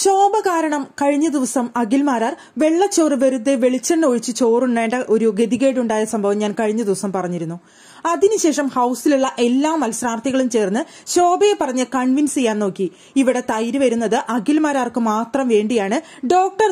ശോഭ കാരണം കഴിഞ്ഞ ദിവസം മാരാർ വെള്ളച്ചോറ് വെറുതെ വെളിച്ചെണ്ണ ഒഴിച്ച് ചോറുണ്ണേണ്ട ഒരു ഗതികേടുണ്ടായ സംഭവം ഞാൻ കഴിഞ്ഞ ദിവസം പറഞ്ഞിരുന്നു അതിനുശേഷം ഹൌസിലുള്ള എല്ലാ മത്സരാർത്ഥികളും ചേർന്ന് ശോഭയെ പറഞ്ഞ് കൺവിൻസ് ചെയ്യാൻ നോക്കി ഇവിടെ തൈര് വരുന്നത് മാരാർക്ക് മാത്രം വേണ്ടിയാണ് ഡോക്ടർ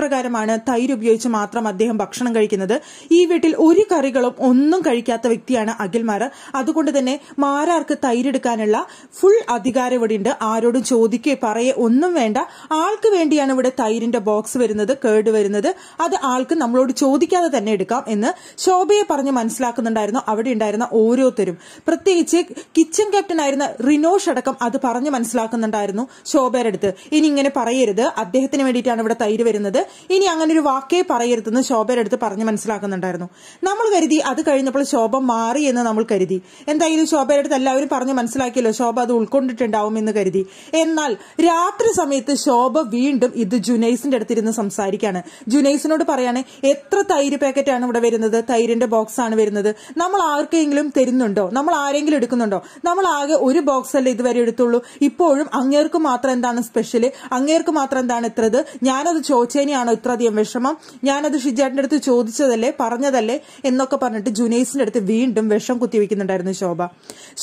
പ്രകാരമാണ് തൈര് ഉപയോഗിച്ച് മാത്രം അദ്ദേഹം ഭക്ഷണം കഴിക്കുന്നത് ഈ വീട്ടിൽ ഒരു കറികളും ഒന്നും കഴിക്കാത്ത വ്യക്തിയാണ് മാരാർ അതുകൊണ്ട് തന്നെ മാരാർക്ക് തൈരെടുക്കാനുള്ള ഫുൾ അധികാരം ഇവിടെയുണ്ട് ആരോടും ചോദിക്കുകയോ പറയേ ഒന്നും വേണ്ട ആൾക്ക് വേണ്ടിയാണ് ഇവിടെ തൈരിന്റെ ബോക്സ് വരുന്നത് കേട് വരുന്നത് അത് ആൾക്ക് നമ്മളോട് ചോദിക്കാതെ തന്നെ എടുക്കാം എന്ന് ശോഭയെ പറഞ്ഞ് മനസ്സിലാക്കുന്നുണ്ടായിരുന്നു അവിടെ ഉണ്ടായിരുന്ന ഓരോരുത്തരും പ്രത്യേകിച്ച് കിച്ചൺ ക്യാപ്റ്റൻ ആയിരുന്ന റിനോഷ് അടക്കം അത് പറഞ്ഞ് മനസ്സിലാക്കുന്നുണ്ടായിരുന്നു ശോഭയുടെ അടുത്ത് ഇനി ഇങ്ങനെ പറയരുത് അദ്ദേഹത്തിന് വേണ്ടിയിട്ടാണ് ഇവിടെ തൈര് വരുന്നത് ഇനി അങ്ങനെ ഒരു വാക്കേ പറയരുതെന്ന് ശോഭയുടെ അടുത്ത് പറഞ്ഞ് മനസ്സിലാക്കുന്നുണ്ടായിരുന്നു നമ്മൾ കരുതി അത് കഴിഞ്ഞപ്പോൾ ശോഭ മാറി എന്ന് നമ്മൾ കരുതി എന്തായാലും ശോഭയുടെ അടുത്ത് എല്ലാവരും പറഞ്ഞ് മനസ്സിലാക്കിയല്ലോ ശോഭ അത് ഉൾക്കൊണ്ടിട്ടുണ്ടാവും എന്ന് കരുതി എന്നാൽ രാത്രി സമയത്ത് ശോഭ വീണ്ടും ഇത് ജുനൈസിന്റെ അടുത്തിരുന്ന് സംസാരിക്കുകയാണ് ജുനൈസിനോട് പറയാണ് എത്ര തൈര് പാക്കറ്റാണ് ഇവിടെ വരുന്നത് തൈരിന്റെ ബോക്സ് ആണ് വരുന്നത് നമ്മൾ ആർക്കെങ്കിലും തരുന്നുണ്ടോ നമ്മൾ ആരെങ്കിലും എടുക്കുന്നുണ്ടോ നമ്മൾ ആകെ ഒരു ബോക്സ് അല്ലേ ഇതുവരെ എടുത്തുള്ളൂ ഇപ്പോഴും അങ്ങേർക്ക് മാത്രം എന്താണ് സ്പെഷ്യൽ അങ്ങേർക്ക് മാത്രം എന്താണ് ഇത്രത് ഞാനത് ചോദിച്ചതിനെയാണോ ഇത്രയധികം വിഷമം ഞാനത് ഷിജാറ്റിന്റെ അടുത്ത് ചോദിച്ചതല്ലേ പറഞ്ഞതല്ലേ എന്നൊക്കെ പറഞ്ഞിട്ട് ജുനൈസിന്റെ അടുത്ത് വീണ്ടും വിഷം കുത്തിവെക്കുന്നുണ്ടായിരുന്നു ശോഭ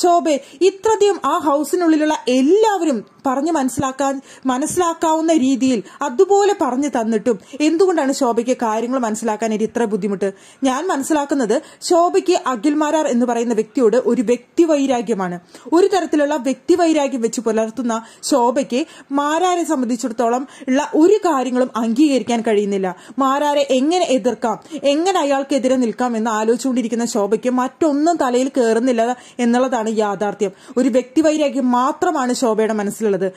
ശോഭെ ഇത്രയധികം ആ ഹൗസിനുള്ളിലുള്ള എല്ലാവരും പറഞ്ഞു മനസ്സിലാക്കാൻ മനസ്സിലാക്കാവുന്ന രീതിയിൽ അതുപോലെ പറഞ്ഞു തന്നിട്ടും എന്തുകൊണ്ടാണ് ശോഭയ്ക്ക് കാര്യങ്ങൾ മനസ്സിലാക്കാൻ ഇനി ഇത്ര ബുദ്ധിമുട്ട് ഞാൻ മനസ്സിലാക്കുന്നത് ശോഭയ്ക്ക് അഖിൽമാരാർ എന്ന് പറയുന്ന വ്യക്തിയോട് ഒരു വ്യക്തിവൈരാഗ്യമാണ് ഒരു തരത്തിലുള്ള വൈരാഗ്യം വെച്ച് പുലർത്തുന്ന ശോഭയ്ക്ക് മാരാരെ സംബന്ധിച്ചിടത്തോളം ഉള്ള ഒരു കാര്യങ്ങളും അംഗീകരിക്കാൻ കഴിയുന്നില്ല മാരാരെ എങ്ങനെ എതിർക്കാം എങ്ങനെ അയാൾക്കെതിരെ നിൽക്കാം എന്ന് ആലോചിച്ചുകൊണ്ടിരിക്കുന്ന ശോഭയ്ക്ക് മറ്റൊന്നും തലയിൽ കയറുന്നില്ല എന്നുള്ളതാണ് യാഥാർത്ഥ്യം ഒരു വൈരാഗ്യം മാത്രമാണ് ശോഭയുടെ മനസ്സിലുള്ളത് கிடைத்துள்ளது